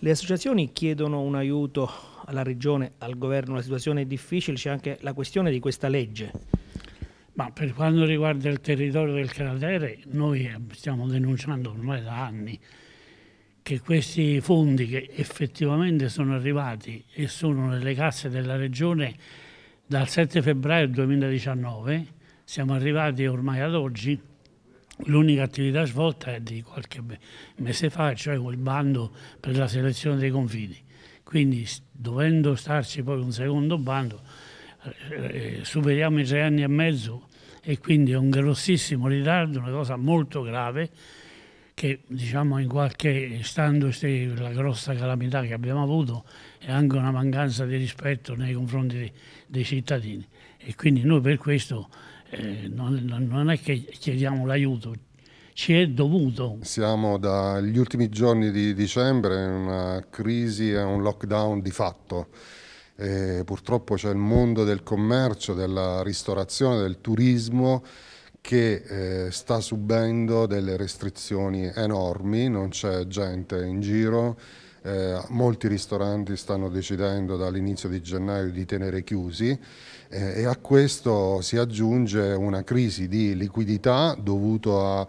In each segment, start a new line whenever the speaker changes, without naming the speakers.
Le associazioni chiedono un aiuto alla Regione, al Governo, la situazione è difficile, c'è anche la questione di questa legge. Ma per quanto riguarda il territorio del cratere, noi eh, stiamo denunciando ormai da anni che questi fondi che effettivamente sono arrivati e sono nelle casse della Regione dal 7 febbraio 2019, siamo arrivati ormai ad oggi, L'unica attività svolta è di qualche mese fa, cioè quel bando per la selezione dei confini. Quindi dovendo starci poi un secondo bando, eh, eh, superiamo i tre anni e mezzo e quindi è un grossissimo ritardo, una cosa molto grave che diciamo in qualche stando la grossa calamità che abbiamo avuto è anche una mancanza di rispetto nei confronti dei, dei cittadini e quindi noi per questo eh, non, non, è che chiediamo l'aiuto, ci è dovuto.
Siamo dagli ultimi giorni di dicembre in una crisi e un lockdown di fatto. E purtroppo c'è il mondo del commercio, della ristorazione, del turismo che eh, sta subendo delle restrizioni enormi, non c'è gente in giro, eh, molti ristoranti stanno decidendo dall'inizio di gennaio di tenere chiusi eh, e a questo si aggiunge una crisi di liquidità dovuta a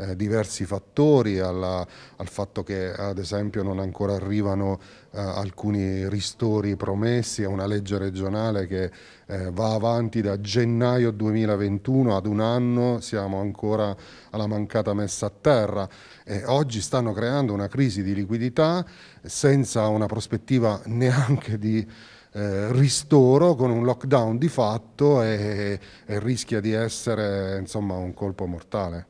eh, diversi fattori, alla, al fatto che ad esempio non ancora arrivano eh, alcuni ristori promessi, a una legge regionale che eh, va avanti da gennaio 2021 ad un anno, siamo ancora alla mancata messa a terra e oggi stanno creando una crisi di liquidità senza una prospettiva neanche di... Eh, ristoro con un lockdown di fatto e, e rischia di essere insomma un colpo mortale.